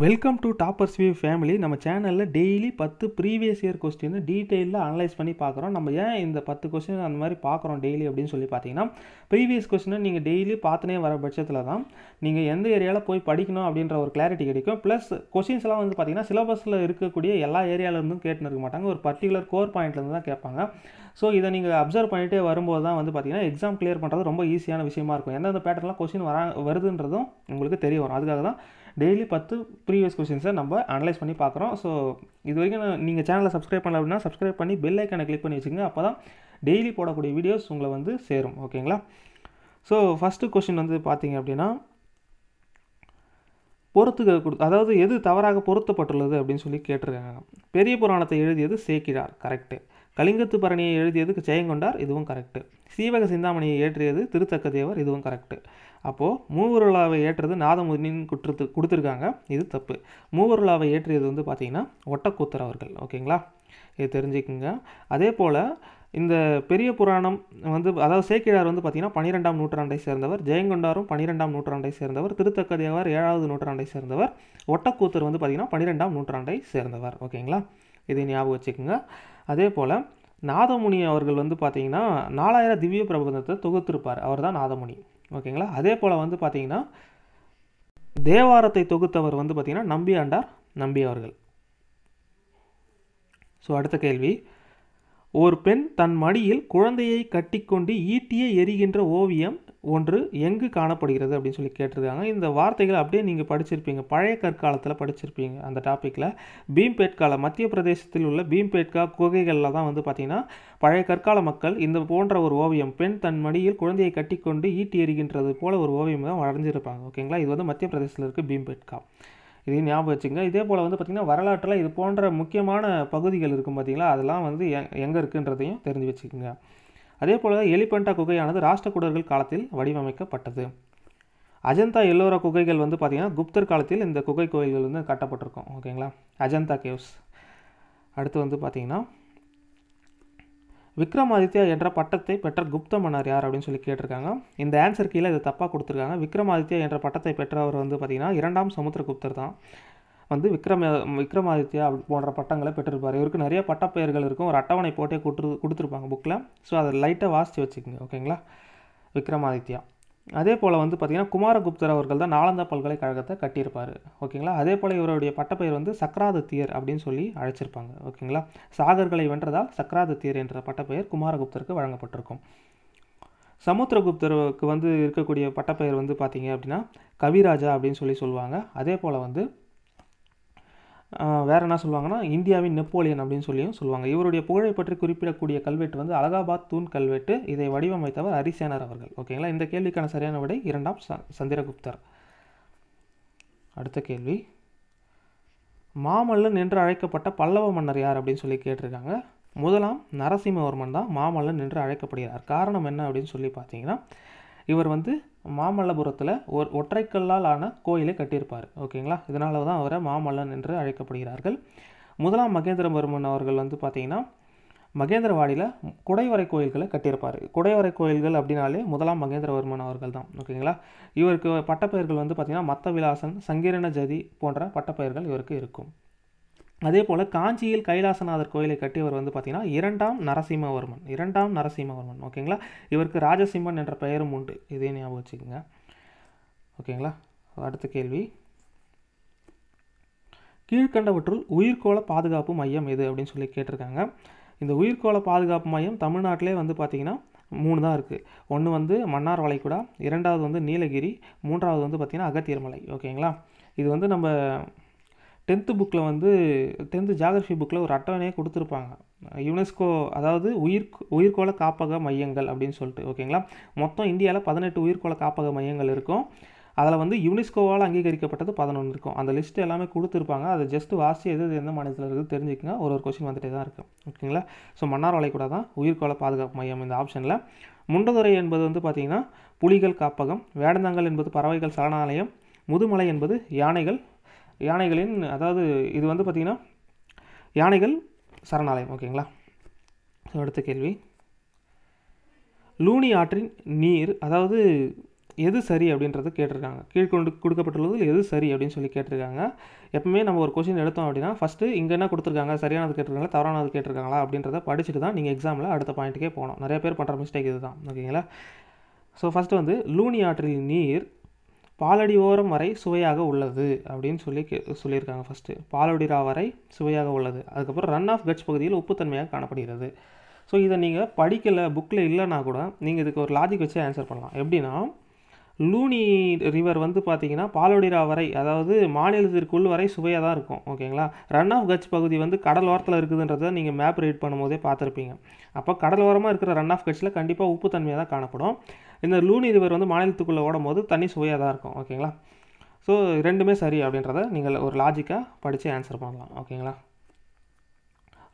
welcome to toppers view family நம்ம சேனலில் daily பத்து ப்ரீவியஸ் இயர் கொஸ்டினை டீட்டெயிலில் அனலைஸ் பண்ணி பார்க்குறோம் நம்ம ஏன் இந்த பத்து கொஸ்டின் அந்த மாதிரி பார்க்குறோம் டெய்லி அப்படின்னு சொல்லி பார்த்தீங்கன்னா ப்ரீவியஸ் கொஸ்டினை நீங்கள் டெய்லி பார்த்துனே வர பட்சத்தில் தான் நீங்கள் எந்த ஏரியாவில் போய் படிக்கணும் அப்படின்ற ஒரு கிளாரிட்டி கிடைக்கும் ப்ளஸ் கொஸ்டின்ஸ்லாம் வந்து பார்த்தீங்கன்னா சிலபஸில் இருக்கக்கூடிய எல்லா ஏரியாவிலேருந்தும் கேட்டுன்னு இருக்க மாட்டாங்க ஒரு பர்டிகுலர் கோர் பாயிண்ட்லேருந்து தான் கேட்பாங்க ஸோ இதை நீங்கள் அப்சர்வ் பண்ணிகிட்டே வரும்போது தான் வந்து பார்த்தீங்கன்னா எக்ஸாம் கிளியர் பண்ணுறது ரொம்ப ஈஸியான விஷயமா இருக்கும் எந்தெந்த பேட்டர்லாம் கொஸ்டின் வரா வருதுன்றதும் உங்களுக்கு தெரிய வரும் அதுக்காக தான் டெய்லி பத்து ப்ரீவியஸ் கொஷின்ஸை நம்ம அனலைஸ் பண்ணி பார்க்குறோம் ஸோ இது வரைக்கும் நீங்கள் சேனலை சப்ஸ்கிரைப் பண்ணல அப்படின்னா சப்ஸ்கிரைப் பண்ணி பெல் ஐக்கனை கிளிக் பண்ணி வச்சுங்க அப்போ தான் டெய்லி போடக்கூடிய வீடியோஸ் உங்களை வந்து சேரும் ஓகேங்களா ஸோ ஃபஸ்ட்டு கொஷின் வந்து பார்த்தீங்க அப்படின்னா பொறுத்துக கொடு அதாவது எது தவறாக பொருத்தப்பட்டுள்ளது அப்படின்னு சொல்லி கேட்டிருக்காங்க பெரிய புராணத்தை எழுதியது சேக்கிழார் கரெக்டு கலிங்கத்து பரணியை எழுதியது ஜெயங்கொண்டார் இதுவும் கரெக்டு சீவக சிந்தாமணியை ஏற்றியது திருத்தக்க தேவர் இதுவும் கரெக்டு அப்போது மூவருளாவை ஏற்றது நாதமுதினின் குற்றத்து கொடுத்துருக்காங்க இது தப்பு மூவருளாவை ஏற்றியது வந்து பார்த்திங்கன்னா ஒட்டக்கூத்தர் அவர்கள் ஓகேங்களா இது தெரிஞ்சுக்குங்க அதே போல் இந்த பெரிய புராணம் வந்து அதாவது சேக்கிழார் வந்து பார்த்திங்கன்னா பன்னிரெண்டாம் நூற்றாண்டை சேர்ந்தவர் ஜெயங்கொண்டாரும் பன்னிரெண்டாம் நூற்றாண்டை சேர்ந்தவர் திருத்தக்கதேவர் ஏழாவது நூற்றாண்டை சேர்ந்தவர் ஒட்டக்கூத்தர் வந்து பார்த்திங்கன்னா பன்னிரெண்டாம் நூற்றாண்டை சேர்ந்தவர் ஓகேங்களா இதை ஞாபகம் வச்சுக்கோங்க அதே போல் நாதமுனி அவர்கள் வந்து பார்த்திங்கன்னா நாலாயிரம் திவ்ய பிரபந்தத்தை தொகுத்திருப்பார் அவர் தான் நாதமுனி ஓகேங்களா அதே போல் வந்து பார்த்திங்கன்னா தேவாரத்தை தொகுத்தவர் வந்து பார்த்திங்கன்னா நம்பி ஆண்டார் நம்பி அவர்கள் ஸோ அடுத்த கேள்வி ஒரு பெண் தன் மடியில் குழந்தையை கட்டிக்கொண்டு ஈட்டியே எரிகின்ற ஓவியம் ஒன்று எங்கு காணப்படுகிறது அப்படின்னு சொல்லி கேட்டிருக்காங்க இந்த வார்த்தைகள் அப்படியே நீங்கள் படிச்சிருப்பீங்க பழைய கற்காலத்தில் படிச்சிருப்பீங்க அந்த டாப்பிக்கில் பீம்பேட்கால மத்திய பிரதேசத்தில் உள்ள பீம்பேட்கா குகைகளில் தான் வந்து பார்த்திங்கன்னா பழைய கற்கால மக்கள் இந்த போன்ற ஒரு ஓவியம் பெண் தன் மடியில் குழந்தையை கட்டிக்கொண்டு ஈட்டி எறிகின்றது போல ஒரு ஓவியம் தான் வரைஞ்சிருப்பாங்க ஓகேங்களா இது வந்து மத்திய பிரதேசத்தில் இருக்குது பீம்பேட்கா இதையும் ஞாபகம் வச்சுங்க இதே போல் வந்து பார்த்திங்கன்னா வரலாற்றில் இது போன்ற முக்கியமான பகுதிகள் இருக்கும் பார்த்திங்களா அதெல்லாம் வந்து எங்கே இருக்குன்றதையும் தெரிஞ்சு வச்சுக்கோங்க அதே போல் எலிபெண்டா குகையானது ராஷ்டிரகூடர்கள் காலத்தில் வடிவமைக்கப்பட்டது அஜந்தா எல்லோரா குகைகள் வந்து பார்த்திங்கன்னா குப்தர் காலத்தில் இந்த குகை கோயில்கள் வந்து கட்டப்பட்டிருக்கும் ஓகேங்களா அஜந்தா கேவ்ஸ் அடுத்து வந்து பார்த்திங்கன்னா விக்ரமாதித்யா என்ற பட்டத்தை பெற்ற குப்த மன்னர் யார் அப்படின்னு சொல்லி கேட்டிருக்காங்க இந்த ஆன்சர் கீழே இது தப்பாக கொடுத்துருக்காங்க விக்ரமாதித்யா என்ற பட்டத்தை பெற்றவர் வந்து பார்த்திங்கன்னா இரண்டாம் சமுத்திரகுப்தர் தான் வந்து விக்ரம் விக்ரமாதித்யா அப்படி போன்ற பட்டங்களை பெற்றிருப்பார் இவருக்கு நிறைய பட்டப்பெயர்கள் இருக்கும் ஒரு அட்டவணை போட்டே கொடுத்துரு கொடுத்துருப்பாங்க புக்கில் ஸோ அதை லைட்டாக வாசித்து வச்சுக்கோங்க ஓகேங்களா விக்ரமாதித்யா அதே போல் வந்து பார்த்திங்கன்னா குமாரகுப்தர் அவர்கள் தான் நாலந்தா பல்கலைக்கழகத்தை கட்டியிருப்பார் ஓகேங்களா அதே போல் இவருடைய பட்டப்பெயர் வந்து சக்கராதத்தியர் அப்படின்னு சொல்லி அழைச்சிருப்பாங்க ஓகேங்களா சாகர்களை வென்றதால் சக்கராதத்தியர் என்ற பட்டப்பெயர் குமாரகுப்தருக்கு வழங்கப்பட்டிருக்கும் சமுத்திரகுப்தருக்கு வந்து இருக்கக்கூடிய பட்டப்பெயர் வந்து பார்த்திங்க அப்படின்னா கவிராஜா அப்படின்னு சொல்லி சொல்லுவாங்க அதே போல் வந்து வேறு என்ன சொல்லுவாங்கன்னா இந்தியாவின் நெப்போலியன் அப்படின்னு சொல்லியும் சொல்லுவாங்க இவருடைய புகழை பற்றி குறிப்பிடக்கூடிய கல்வெட்டு வந்து அலகாபாத் தூண் கல்வெட்டு இதை வடிவமைத்தவர் ஹரிசேனர் அவர்கள் ஓகேங்களா இந்த கேள்விக்கான சரியான விடை இரண்டாம் சந்திரகுப்தர் அடுத்த கேள்வி மாமல்லன் என்று அழைக்கப்பட்ட பல்லவ மன்னர் யார் அப்படின்னு சொல்லி கேட்டிருக்காங்க முதலாம் நரசிம்மவர்மன் தான் மாமல்லன் என்று அழைக்கப்படுகிறார் காரணம் என்ன அப்படின்னு சொல்லி பார்த்தீங்கன்னா இவர் வந்து மாமல்லபுரத்தில் ஒரு ஒற்றைக்கல்லால் ஆன கோயிலை கட்டியிருப்பார் ஓகேங்களா இதனால தான் அவரை மாமல்லன் என்று அழைக்கப்படுகிறார்கள் முதலாம் மகேந்திரவர்மன் அவர்கள் வந்து பார்த்திங்கன்னா மகேந்திரவாடியில் குடைவரை கோயில்களை கட்டியிருப்பார் குடைவரை கோயில்கள் அப்படின்னாலே முதலாம் மகேந்திரவர்மன் அவர்கள் தான் ஓகேங்களா இவருக்கு பட்டப்பெயர்கள் வந்து பார்த்திங்கன்னா மத்த விலாசன் சங்கீரண ஜதி போன்ற பட்டப்பெயர்கள் இவருக்கு இருக்கும் அதே போல் காஞ்சியில் கைலாசநாதர் கோயிலை கட்டியவர் வந்து பார்த்திங்கன்னா இரண்டாம் நரசிம்மவர்மன் இரண்டாம் நரசிம்மவர்மன் ஓகேங்களா இவருக்கு ராஜசிம்மன் என்ற பெயரும் உண்டு இதே ஞாபகம் வச்சுக்கோங்க ஓகேங்களா அடுத்த கேள்வி கீழ்கண்டவற்றுள் உயிர்கோள பாதுகாப்பு மையம் எது அப்படின்னு சொல்லி கேட்டிருக்காங்க இந்த உயிர்கோள பாதுகாப்பு மையம் தமிழ்நாட்டிலே வந்து பார்த்திங்கன்னா மூணு தான் இருக்குது ஒன்று வந்து மன்னார் வளைகுடா இரண்டாவது வந்து நீலகிரி மூன்றாவது வந்து பார்த்திங்கன்னா அகத்தியர்மலை ஓகேங்களா இது வந்து நம்ம டென்த்து புக்கில் வந்து டென்த்து ஜாகிரஃபி புக்கில் ஒரு அட்டவணையை கொடுத்துருப்பாங்க யுனெஸ்கோ அதாவது உயிர் உயிர்கோள காப்பக மையங்கள் அப்படின்னு சொல்லிட்டு ஓகேங்களா மொத்தம் இந்தியாவில் பதினெட்டு உயிர்கோள காப்பக மையங்கள் இருக்கும் அதில் வந்து யுனெஸ்கோவால் அங்கீகரிக்கப்பட்டது பதினொன்று இருக்கும் அந்த லிஸ்ட்டு எல்லாமே கொடுத்துருப்பாங்க அதை ஜஸ்ட் வாசி எது எந்த மாநிலத்தில் இருக்குது தெரிஞ்சுக்கங்க ஒரு ஒரு கொஸ்டின் வந்துட்டே தான் இருக்குது ஓகேங்களா ஸோ மன்னார் கூட தான் உயிர்கோள பாதுகாப்பு மையம் இந்த ஆப்ஷனில் முண்டதுரை என்பது வந்து பார்த்திங்கன்னா புலிகள் காப்பகம் வேடந்தாங்கல் என்பது பறவைகள் சரணாலயம் முதுமலை என்பது யானைகள் யானைகளின் அதாவது இது வந்து பார்த்திங்கன்னா யானைகள் சரணாலயம் ஓகேங்களா அடுத்த கேள்வி லூனி ஆற்றின் நீர் அதாவது எது சரி அப்படின்றத கேட்டிருக்காங்க கீழ்கொண்டு கொடுக்கப்பட்டுள்ளதில் எது சரி அப்படின்னு சொல்லி கேட்டிருக்காங்க எப்பவுமே நம்ம ஒரு கொஷின் எடுத்தோம் அப்படின்னா ஃபஸ்ட்டு இங்கே என்ன கொடுத்துருக்காங்க சரியானது கேட்டிருக்காங்க தவறானது கேட்டிருக்காங்களா அப்படின்றத படிச்சுட்டு தான் நீங்கள் எக்ஸாமில் அடுத்த பாயிண்ட்டுக்கே போகணும் நிறைய பேர் பண்ணுற மிஸ்டேக் இது ஓகேங்களா ஸோ ஃபஸ்ட்டு வந்து லூனி ஆற்றில் நீர் பாலடி ஓரம் வரை சுவையாக உள்ளது அப்படின்னு சொல்லி கே சொல்லியிருக்காங்க ஃபஸ்ட்டு பாலடிரா வரை சுவையாக உள்ளது அதுக்கப்புறம் ரன் ஆஃப் கட்ச் பகுதியில் உப்புத்தன்மையாக காணப்படுகிறது ஸோ இதை நீங்கள் படிக்கலை புக்கில் இல்லைனா கூட நீங்கள் இதுக்கு ஒரு லாஜிக் வச்சு ஆன்சர் பண்ணலாம் எப்படின்னா லூனி ரிவர் வந்து பார்த்தீங்கன்னா பாலோடிரா வரை அதாவது மாநிலத்திற்குள் வரை சுவையாக தான் இருக்கும் ஓகேங்களா ரன் ஆஃப் கட்ச் பகுதி வந்து கடல் ஓரத்தில் இருக்குதுன்றதை நீங்கள் மேப் ரீட் பண்ணும்போதே பார்த்துருப்பீங்க அப்போ கடலோரமாக இருக்கிற ரன் ஆஃப் கட்சில் கண்டிப்பாக உப்புத்தன்மையாக தான் காணப்படும் இந்த லூனி ரிவர் வந்து மாநிலத்துக்குள்ளே ஓடும் போது தண்ணி சுவையாக தான் இருக்கும் ஓகேங்களா ஸோ ரெண்டுமே சரி அப்படின்றத நீங்கள் ஒரு லாஜிக்காக படித்து ஆன்சர் பண்ணலாம் ஓகேங்களா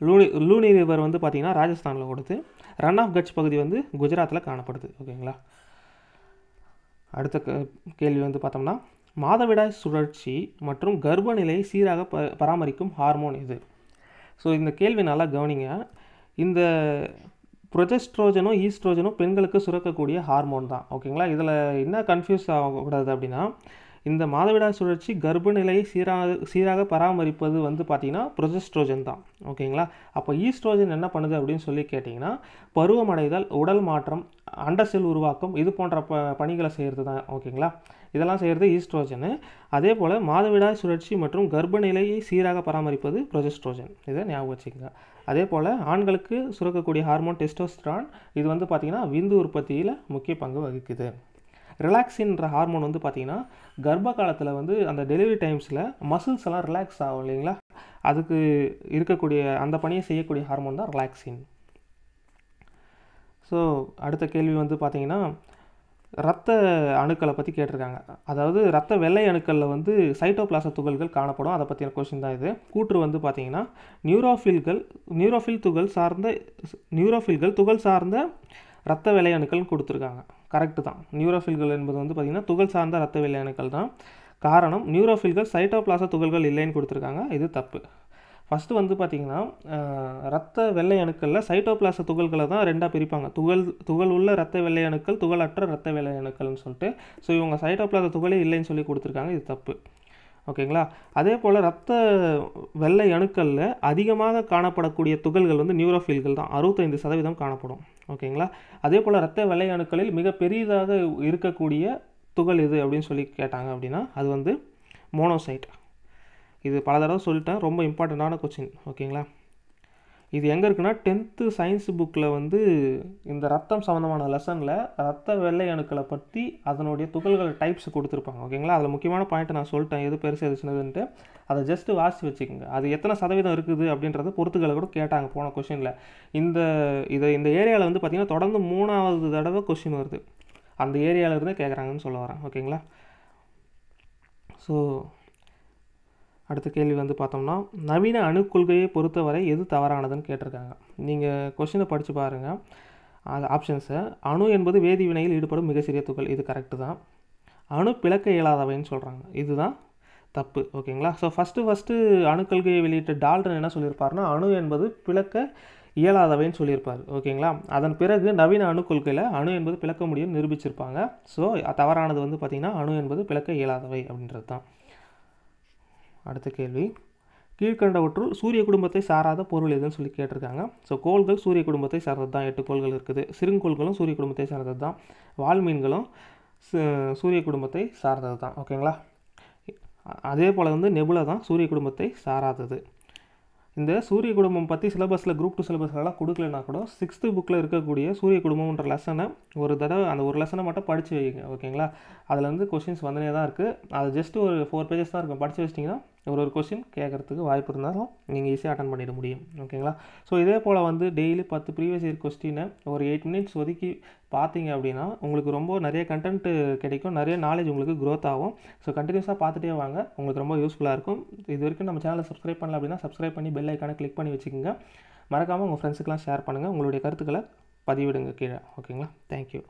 லூனி லூனி ரிவர் வந்து பார்த்திங்கன்னா ராஜஸ்தானில் ஓடுது ரன் ஆஃப் கட்ச் பகுதி வந்து குஜராத்தில் காணப்படுது ஓகேங்களா அடுத்த கேள்வி வந்து பார்த்தோம்னா மாதவிடாய் சுழற்சி மற்றும் கர்ப்பநிலையை சீராக ப பராமரிக்கும் ஹார்மோன் இது ஸோ இந்த கேள்வி நல்லா கவனிங்க இந்த ப்ரொஜெஸ்ட்ரோஜனும் ஈஸ்ட்ரோஜனும் பெண்களுக்கு சுரக்கக்கூடிய ஹார்மோன் தான் ஓகேங்களா இதில் என்ன கன்ஃபியூஸ் ஆகக்கூடாது அப்படின்னா இந்த மாதவிடா சுழற்சி கர்ப்ப நிலையை சீராக சீராக பராமரிப்பது வந்து பார்த்திங்கன்னா ப்ரொஜெஸ்ட்ரோஜன் தான் ஓகேங்களா அப்போ ஈஸ்ட்ரோஜன் என்ன பண்ணுது அப்படின்னு சொல்லி கேட்டிங்கன்னா பருவமடைதல் உடல் மாற்றம் அண்டசெல் உருவாக்கம் இது போன்ற ப பணிகளை செய்கிறது தான் ஓகேங்களா இதெல்லாம் செய்கிறது ஈஸ்ட்ரோஜனு அதே போல் மாதவிடாய் சுழற்சி மற்றும் கர்ப்ப நிலையை சீராக பராமரிப்பது ப்ரொஜெஸ்ட்ரோஜன் இதை ஞாபகம் வச்சுக்கோங்க அதே போல் ஆண்களுக்கு சுரக்கக்கூடிய ஹார்மோன் டெஸ்டோஸ்ட்ரான் இது வந்து பார்த்திங்கன்னா விந்து உற்பத்தியில் முக்கிய பங்கு வகிக்குது ரிலாக்ஸின்ற ஹார்மோன் வந்து பார்த்திங்கன்னா கர்ப்ப காலத்தில் வந்து அந்த டெலிவரி டைம்ஸில் மசில்ஸ் எல்லாம் ரிலாக்ஸ் ஆகும் இல்லைங்களா அதுக்கு இருக்கக்கூடிய அந்த பணியை செய்யக்கூடிய ஹார்மோன் தான் ரிலாக்ஸின் ஸோ அடுத்த கேள்வி வந்து பார்த்திங்கன்னா ரத்த அணுக்களை பற்றி கேட்டிருக்காங்க அதாவது ரத்த வெள்ளை அணுக்களில் வந்து சைட்டோபிளாச துகள்கள் காணப்படும் அதை பற்றின கொஷின் தான் இது கூற்று வந்து பார்த்தீங்கன்னா நியூரோஃபில்கள் நியூரோஃபில் துகள் சார்ந்த நியூரோஃபில்கள் துகள் சார்ந்த ரத்த வெள்ளை அணுக்கள்னு கொடுத்துருக்காங்க கரெக்டு தான் நியூரோஃபில்கள் என்பது வந்து பார்த்திங்கன்னா துகள் சார்ந்த ரத்த வெள்ளை அணுக்கள் தான் காரணம் நியூரோஃபில்கள் சைட்டோபிளாச துகள்கள் இல்லைன்னு கொடுத்துருக்காங்க இது தப்பு ஃபஸ்ட்டு வந்து பார்த்திங்கன்னா ரத்த வெள்ளை அணுக்களில் சைட்டோபிளாச துகள்களை தான் ரெண்டாக பிரிப்பாங்க துகள் துகள் உள்ள ரத்த வெள்ளை அணுக்கள் துகளற்ற ரத்த வெள்ளை அணுக்கள்னு சொல்லிட்டு ஸோ இவங்க சைட்டோபிளாச துகளே இல்லைன்னு சொல்லி கொடுத்துருக்காங்க இது தப்பு ஓகேங்களா அதே போல் ரத்த வெள்ளை அணுக்களில் அதிகமாக காணப்படக்கூடிய துகள்கள் வந்து நியூரோஃபில்கள் தான் அறுபத்தைந்து சதவீதம் காணப்படும் ஓகேங்களா அதே போல் ரத்த வெள்ளை அணுக்களில் மிக பெரியதாக இருக்கக்கூடிய துகள் இது அப்படின்னு சொல்லி கேட்டாங்க அப்படின்னா அது வந்து மோனோசைட் இது பல தடவை சொல்லிட்டேன் ரொம்ப இம்பார்ட்டண்ட்டான கொஸ்டின் ஓகேங்களா இது எங்கே இருக்குன்னா டென்த்து சயின்ஸ் புக்கில் வந்து இந்த ரத்தம் சம்மந்தமான லெசனில் ரத்த வெள்ளை அணுக்களை பற்றி அதனுடைய துகள்கள் டைப்ஸ் கொடுத்துருப்பாங்க ஓகேங்களா அதில் முக்கியமான பாயிண்ட் நான் சொல்லிட்டேன் எது பெருசு எது சின்னதுன்ட்டு அதை ஜஸ்ட்டு வாசி வச்சுக்கோங்க அது எத்தனை சதவீதம் இருக்குது அப்படின்றத பொறுத்துக்களை கூட கேட்டாங்க போன கொஷினில் இந்த இதை இந்த ஏரியாவில் வந்து பார்த்திங்கன்னா தொடர்ந்து மூணாவது தடவை கொஷின் வருது அந்த ஏரியாவிலேருந்தே கேட்குறாங்கன்னு சொல்ல வரேன் ஓகேங்களா ஸோ அடுத்த கேள்வி வந்து பார்த்தோம்னா நவீன அணு கொள்கையை பொறுத்தவரை எது தவறானதுன்னு கேட்டிருக்காங்க நீங்கள் கொஷினை படித்து பாருங்கள் அது ஆப்ஷன்ஸு அணு என்பது வேதி வினையில் ஈடுபடும் மிகச்சிறிய துகள் இது கரெக்டு தான் அணு பிளக்க இயலாதவைன்னு சொல்கிறாங்க இதுதான் தப்பு ஓகேங்களா ஸோ ஃபஸ்ட்டு ஃபஸ்ட்டு அணுக்கொள்கையை வெளியிட்ட டால்டன் என்ன சொல்லியிருப்பார்னா அணு என்பது பிளக்க இயலாதவைன்னு சொல்லியிருப்பார் ஓகேங்களா அதன் பிறகு நவீன அணுக்கொள்கையில் அணு என்பது பிளக்க முடியும் நிரூபிச்சிருப்பாங்க ஸோ தவறானது வந்து பார்த்திங்கன்னா அணு என்பது பிளக்க இயலாதவை அப்படின்றது தான் அடுத்த கேள்வி கீழ்கண்டவற்றுள் சூரிய குடும்பத்தை சாராத பொருள் எதுன்னு சொல்லி கேட்டிருக்காங்க ஸோ கோள்கள் சூரிய குடும்பத்தை சார்ந்தது தான் எட்டு கோள்கள் இருக்குது சிறுங்கோள்களும் சூரிய குடும்பத்தை சார்ந்தது தான் வால்மீன்களும் சூரிய குடும்பத்தை சார்ந்தது தான் ஓகேங்களா அதே போல் வந்து நெபுல தான் சூரிய குடும்பத்தை சாராதது இந்த சூரிய குடும்பம் பற்றி சிலபஸில் குரூப் டூ சிலபஸ்லாம் கொடுக்கலனா கூட சிக்ஸ்த்து புக்கில் இருக்கக்கூடிய சூரிய குடும்பம்ன்ற லெசனை ஒரு தடவை அந்த ஒரு லெசனை மட்டும் படித்து வைங்க ஓகேங்களா அதில் வந்து கொஷின்ஸ் வந்துனே தான் இருக்குது அது ஜஸ்ட் ஒரு ஃபோர் பேஜஸ் தான் இருக்கும் படித்து வச்சிட்டிங்கன்னா ஒரு ஒரு கொஸ்டின் கேட்குறதுக்கு வாய்ப்பு இருந்தாலும் நீங்கள் ஈஸியாக அட்டன் பண்ணிட முடியும் ஓகேங்களா ஸோ இதே போல் வந்து டெய்லி பத்து ப்ரீவியஸ் இயர் கொஸ்டினை ஒரு எயிட் மினிட்ஸ் ஒதுக்கி பார்த்தீங்க அப்படின்னா உங்களுக்கு ரொம்ப நிறைய கண்டென்ட் கிடைக்கும் நிறைய நாலேஜ் உங்களுக்கு க்ரோத் ஆகும் ஸோ கண்டினியூஸாக பார்த்துட்டே வாங்க உங்களுக்கு ரொம்ப யூஸ்ஃபுல்லாக இருக்கும் இது வரைக்கும் நம்ம சேனலை சப்ஸ்கிரைப் பண்ணல அப்படின்னா சப்ஸ்கிரைப் பண்ணி பெல் ஐக்கானை கிளிக் பண்ணி வச்சுக்கோங்க மறக்காமல் உங்கள் ஃப்ரெண்ட்ஸுக்கெலாம் ஷேர் பண்ணுங்கள் உங்களுடைய கருத்துக்களை பதிவிடுங்க கீழே ஓகேங்களா தேங்க்யூ